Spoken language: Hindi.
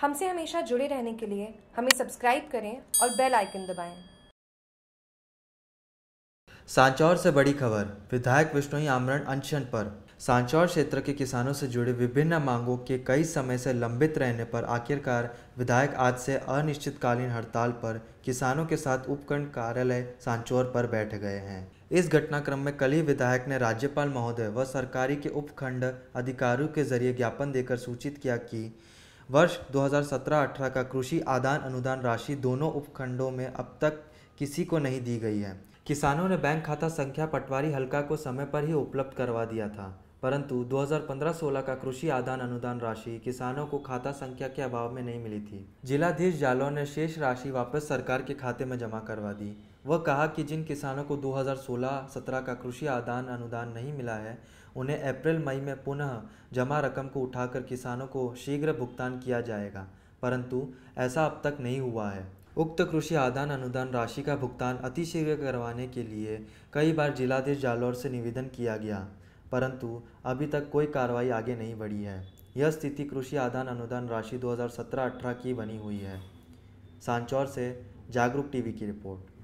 हमसे हमेशा जुड़े रहने के लिए हमें सब्सक्राइब करें और बेल आइकन दबाएं। सांचौर से बड़ी खबर विधायक विष्णोई आमरण अनशन पर सांचौर क्षेत्र के किसानों से जुड़े विभिन्न मांगों के कई समय से लंबित रहने पर आखिरकार विधायक आज से अनिश्चितकालीन हड़ताल पर किसानों के साथ उपखंड कार्यालय सांचौर पर बैठ गए हैं इस घटनाक्रम में कल ही विधायक ने राज्यपाल महोदय व सरकारी के उपखंड अधिकारियों के जरिए ज्ञापन देकर सूचित किया कि वर्ष 2017-18 का कृषि आदान अनुदान राशि दोनों उपखंडों में अब तक किसी को नहीं दी गई है किसानों ने बैंक खाता संख्या पटवारी हल्का को समय पर ही उपलब्ध करवा दिया था परंतु 2015-16 का कृषि आदान अनुदान राशि किसानों को खाता संख्या के अभाव में नहीं मिली थी जिलाधीश जालौर ने शेष राशि वापस सरकार के खाते में जमा करवा दी वह कहा कि जिन किसानों को 2016-17 का कृषि आदान अनुदान नहीं मिला है उन्हें अप्रैल मई में पुनः जमा रकम को उठाकर किसानों को शीघ्र भुगतान किया जाएगा परंतु ऐसा अब तक नहीं हुआ है उक्त कृषि आदान अनुदान राशि का भुगतान अतिशीघ्र करवाने के लिए कई बार जिलाधीश जालौर से निवेदन किया गया परंतु अभी तक कोई कार्रवाई आगे नहीं बढ़ी है यह स्थिति कृषि आदान अनुदान राशि 2017-18 की बनी हुई है सांचौर से जागरूक टीवी की रिपोर्ट